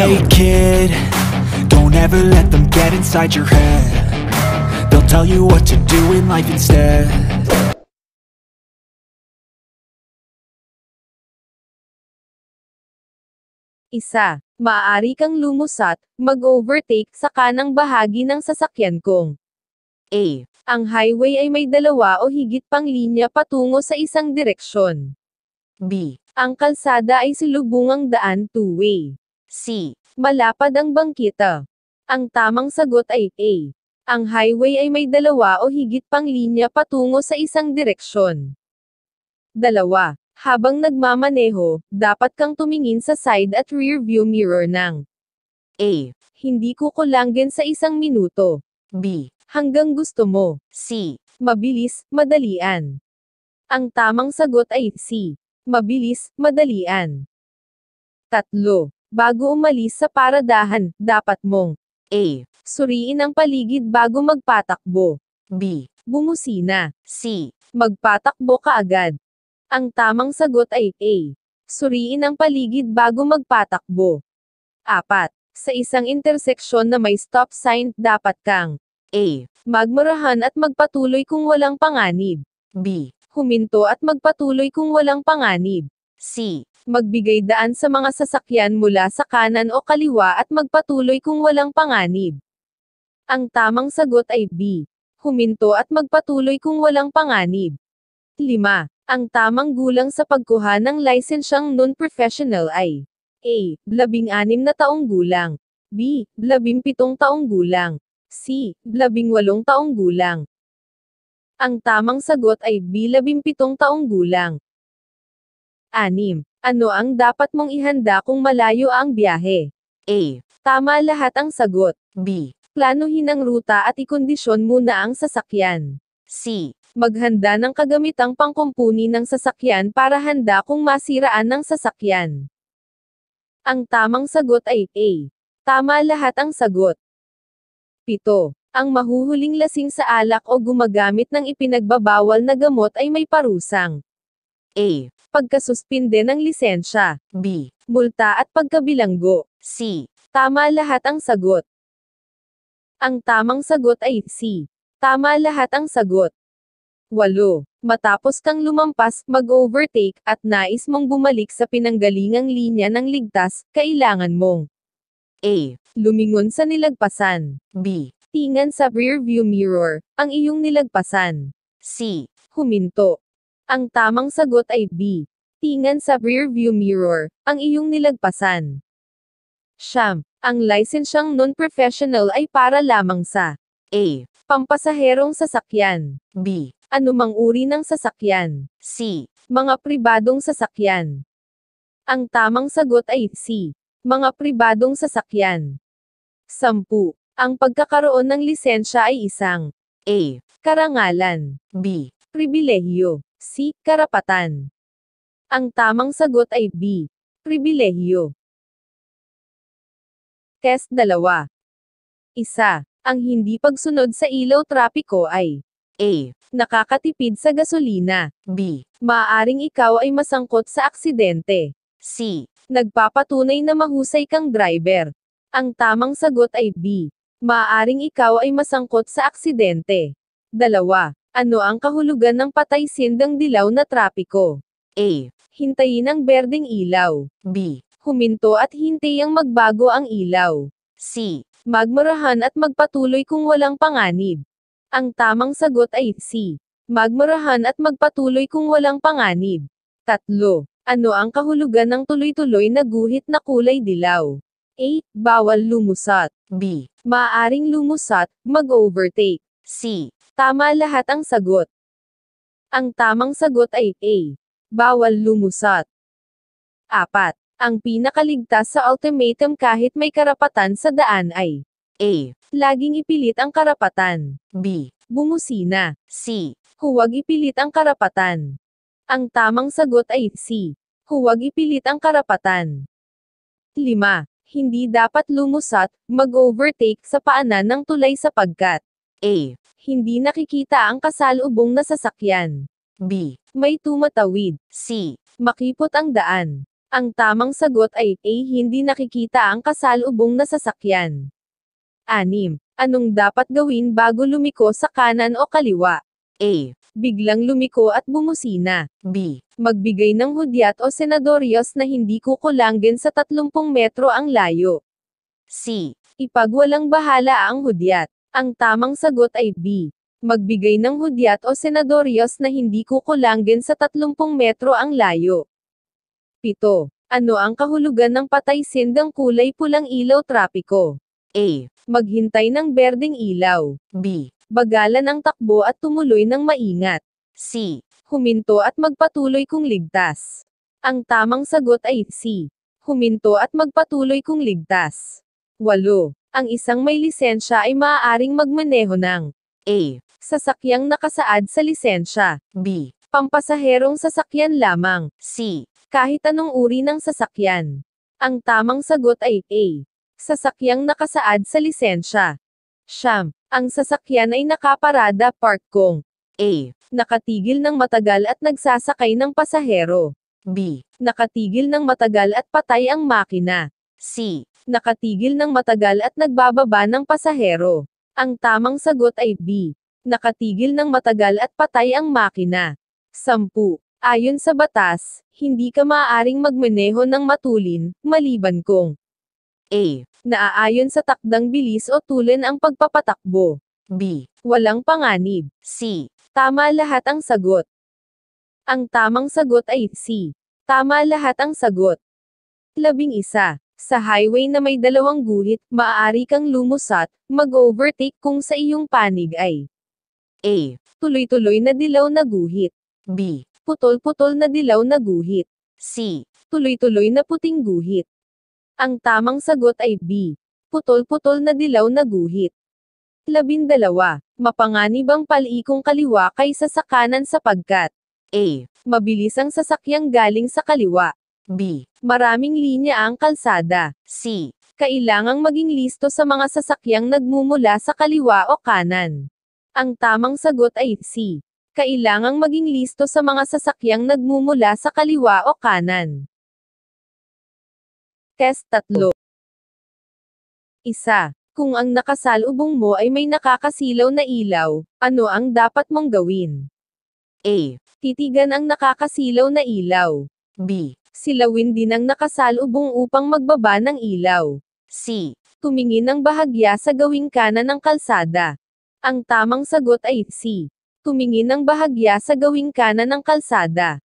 Hey kid, don't ever let them get inside your head They'll tell you what to do in life instead Isa, maaari kang lumusat, mag-overtake sa kanang bahagi ng sasakyan kong. A. Ang highway ay may dalawa o higit pang linya patungo sa isang direksyon. B. Ang kalsada ay silubungang daan two-way. C. Malapad ang bangkita. Ang tamang sagot ay A. Ang highway ay may dalawa o higit pang linya patungo sa isang direksyon. Dalawa. Habang nagmamaneho, dapat kang tumingin sa side at rear view mirror ng A. Hindi kukulangin sa isang minuto. B. Hanggang gusto mo. C. Mabilis, madalian. Ang tamang sagot ay C. Mabilis, madalian. Tatlo. Bago umalis sa paradahan, dapat mong A. Suriin ang paligid bago magpatakbo. B. Bumusina. C. Magpatakbo ka agad. Ang tamang sagot ay A. Suriin ang paligid bago magpatakbo. 4. Sa isang interseksyon na may stop sign, dapat kang A. Magmurahan at magpatuloy kung walang panganib. B. Huminto at magpatuloy kung walang panganib. C. Magbigay daan sa mga sasakyan mula sa kanan o kaliwa at magpatuloy kung walang panganib. Ang tamang sagot ay B. Huminto at magpatuloy kung walang panganib. 5. Ang tamang gulang sa pagkuha ng lisensyang non-professional ay A. Labing-anim na taong gulang. B. Labing-pitong taong gulang. C. Labing-walong taong gulang. Ang tamang sagot ay B. Labimpitong taong gulang. Anim. Ano ang dapat mong ihanda kung malayo ang biyahe? A. Tama lahat ang sagot. B. Planuhin ang ruta at ikondisyon muna ang sasakyan. C. Maghanda ng kagamitang pangkumpuni ng sasakyan para handa kung masiraan ng sasakyan. Ang tamang sagot ay A. Tama lahat ang sagot. Pito. Ang mahuhuling lasing sa alak o gumagamit ng ipinagbabawal na gamot ay may parusang. A. Pagkasuspinde ng lisensya. B. Multa at pagkabilanggo. C. Tama lahat ang sagot. Ang tamang sagot ay C. Tama lahat ang sagot. 8. Matapos kang lumampas, mag-overtake, at nais mong bumalik sa pinanggalingang linya ng ligtas, kailangan mong A. Lumingon sa nilagpasan. B. Tingan sa rearview mirror, ang iyong nilagpasan. C. Huminto. Ang tamang sagot ay B. Tingan sa rearview mirror, ang iyong nilagpasan. Siyam. Ang lisensyang non-professional ay para lamang sa A. Pampasaherong sasakyan. B. Anumang uri ng sasakyan. C. Mga pribadong sasakyan. Ang tamang sagot ay C. Mga pribadong sasakyan. Sampu. Ang pagkakaroon ng lisensya ay isang A. Karangalan. B. Pribilehiyo. C. Karapatan. Ang tamang sagot ay B. Pribilehiyo. Test 2. Isa. Ang hindi pagsunod sa ilaw trapiko ay A. Nakakatipid sa gasolina. B. Maaring ikaw ay masangkot sa aksidente. C. Nagpapatunay na mahusay kang driver. Ang tamang sagot ay B. Maaring ikaw ay masangkot sa aksidente. Dalawa. Ano ang kahulugan ng patay sindang dilaw na trapiko? A. Hintayin ang berdeng ilaw. B. Huminto at hintayang magbago ang ilaw. C. Magmurahan at magpatuloy kung walang panganib. Ang tamang sagot ay C. Magmurahan at magpatuloy kung walang panganib. Tatlo. Ano ang kahulugan ng tuloy-tuloy na guhit na kulay dilaw? A. Bawal lumusat. B. Maaring lumusat, mag-overtake. C. Tama lahat ang sagot. Ang tamang sagot ay A. Bawal lumusot. 4. Ang pinakaligtas sa ultimatum kahit may karapatan sa daan ay A. Laging ipilit ang karapatan. B. Bumusina. C. Huwag ipilit ang karapatan. Ang tamang sagot ay C. Huwag ipilit ang karapatan. 5. Hindi dapat lumusat, mag-overtake sa paanan ng tulay sapagkat A. Hindi nakikita ang kasalubong na sasakyan. B. May tumatawid. C. Makipot ang daan. Ang tamang sagot ay A. Hindi nakikita ang kasalubong na sasakyan. 6. Anong dapat gawin bago lumiko sa kanan o kaliwa? A. Biglang lumiko at bumusina. B. Magbigay ng hudyat o senadoryos na hindi kukulangin sa 30 metro ang layo. C. Ipagwalang bahala ang hudyat. Ang tamang sagot ay B. Magbigay ng hudyat o senadoryos na hindi kukulangin sa 30 metro ang layo. 7. Ano ang kahulugan ng patay sindang kulay pulang ilaw trapiko? A. Maghintay ng berdeng ilaw. B. Bagalan ang takbo at tumuloy ng maingat. C. Huminto at magpatuloy kung ligtas. Ang tamang sagot ay C. Huminto at magpatuloy kung ligtas. 8. Ang isang may lisensya ay maaaring magmaneho ng A. Sasakyang nakasaad sa lisensya. B. Pampasaherong sasakyan lamang. C. Kahit anong uri ng sasakyan. Ang tamang sagot ay A. Sasakyang nakasaad sa lisensya. Siyam. Ang sasakyan ay nakaparada park kung A. Nakatigil ng matagal at nagsasakay ng pasahero. B. Nakatigil ng matagal at patay ang makina. C. Nakatigil ng matagal at nagbababa ng pasahero. Ang tamang sagot ay B. Nakatigil ng matagal at patay ang makina. 10. Ayon sa batas, hindi ka maaaring magmaneho ng matulin, maliban kung A. Naaayon sa takdang bilis o tulen ang pagpapatakbo. B. Walang panganib. C. Tama lahat ang sagot. Ang tamang sagot ay C. Tama lahat ang sagot. Labing isa. Sa highway na may dalawang guhit, maaari kang lumusat, mag-overtake kung sa iyong panig ay A. Tuloy-tuloy na dilaw na guhit. B. Putol-putol na dilaw na guhit. C. Tuloy-tuloy na puting guhit. Ang tamang sagot ay B. Putol-putol na dilaw na guhit. Labindalawa. Mapanganib ang palikong kaliwa kaysa sa kanan sapagkat A. Mabilis ang sasakyang galing sa kaliwa. B. Maraming linya ang kalsada. C. Kailangang maging listo sa mga sasakyang nagmumula sa kaliwa o kanan. Ang tamang sagot ay C. Kailangang maging listo sa mga sasakyang nagmumula sa kaliwa o kanan. Test 3. Isa. Kung ang nakasalubong mo ay may nakakasilaw na ilaw, ano ang dapat mong gawin? A. Titigan ang nakakasilaw na ilaw. B. Sila din ang nakasalubong upang magbaba ng ilaw. C. Tumingin ng bahagya sa gawing kanan ng kalsada. Ang tamang sagot ay C. Tumingin ng bahagya sa gawing kanan ng kalsada.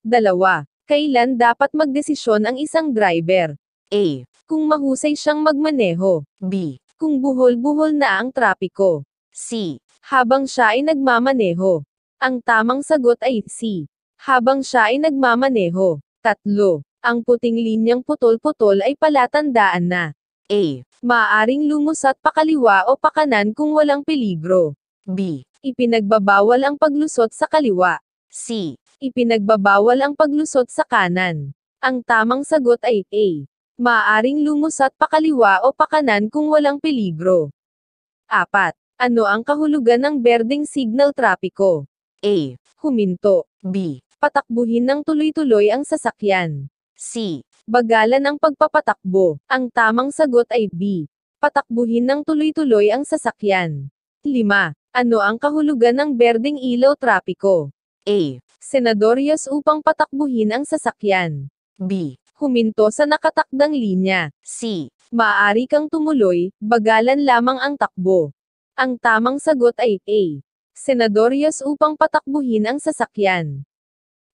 Dalawa. Kailan dapat magdesisyon ang isang driver? A. Kung mahusay siyang magmaneho. B. Kung buhol-buhol na ang trapiko. C. Habang siya ay nagmamaneho. Ang tamang sagot ay C habang siya ay nagmamaneho. Tatlo. Ang puting linyang putol-putol ay palatandaan na A. Maaring lumusot pakaliwa o pakanan kung walang peligro. B. Ipinagbabawal ang paglusot sa kaliwa. C. Ipinagbabawal ang paglusot sa kanan. Ang tamang sagot ay A. Maaring lumusot pakaliwa o pakanan kung walang peligro. 4. Ano ang kahulugan ng berdeng signal trapiko? A. Huminto. B. Patakbuhin ng tuloy-tuloy ang sasakyan. C. Bagalan ang pagpapatakbo. Ang tamang sagot ay B. Patakbuhin ng tuloy-tuloy ang sasakyan. 5. Ano ang kahulugan ng berdeng ilaw trapiko? A. Senadoryas upang patakbuhin ang sasakyan. B. Huminto sa nakatakdang linya. C. Maaari kang tumuloy, bagalan lamang ang takbo. Ang tamang sagot ay A. Senadoryas upang patakbuhin ang sasakyan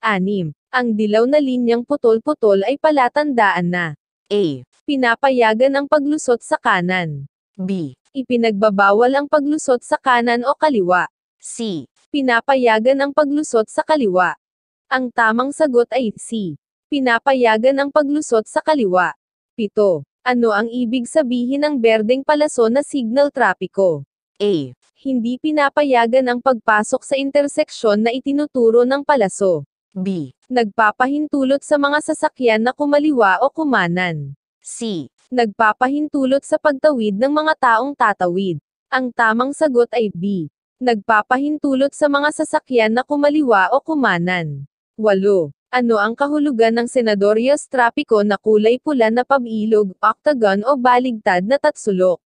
anim. Ang dilaw na linyang putol-putol ay palatandaan na A. Pinapayagan ang paglusot sa kanan. B. Ipinagbabawal ang paglusot sa kanan o kaliwa. C. Pinapayagan ang paglusot sa kaliwa. Ang tamang sagot ay C. Pinapayagan ang paglusot sa kaliwa. 7. Ano ang ibig sabihin ng berdeng palaso na signal trapiko? A. Hindi pinapayagan ang pagpasok sa interseksyon na itinuturo ng palaso. B. Nagpapahintulot sa mga sasakyan na kumaliwa o kumanan. C. Nagpapahintulot sa pagtawid ng mga taong tatawid. Ang tamang sagot ay B. Nagpapahintulot sa mga sasakyan na kumaliwa o kumanan. 8. Ano ang kahulugan ng senadoryas trapiko na kulay pula na pabilog, octagon o baligtad na tatsulok?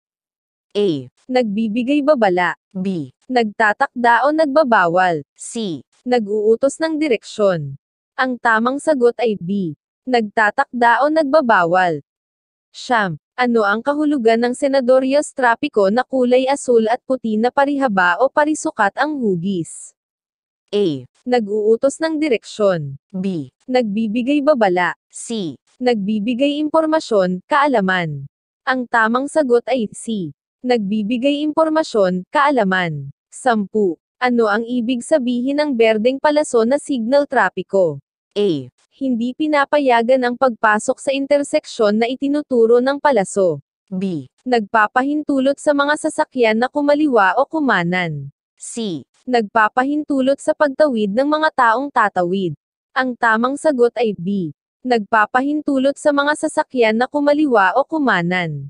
A. Nagbibigay babala. B. Nagtatakda o nagbabawal. C. Nag-uutos ng direksyon. Ang tamang sagot ay B. Nagtatakda o nagbabawal. Siyam. Ano ang kahulugan ng senadoryas Yos na kulay asul at puti na parihaba o parisukat ang hugis? A. Nag-uutos ng direksyon. B. Nagbibigay babala. C. Nagbibigay impormasyon, kaalaman. Ang tamang sagot ay C. Nagbibigay impormasyon, kaalaman. Sampu. Ano ang ibig sabihin ng berdeng palaso na signal trapiko? A. Hindi pinapayagan ang pagpasok sa interseksyon na itinuturo ng palaso. B. Nagpapahintulot sa mga sasakyan na kumaliwa o kumanan. C. Nagpapahintulot sa pagtawid ng mga taong tatawid. Ang tamang sagot ay B. Nagpapahintulot sa mga sasakyan na kumaliwa o kumanan.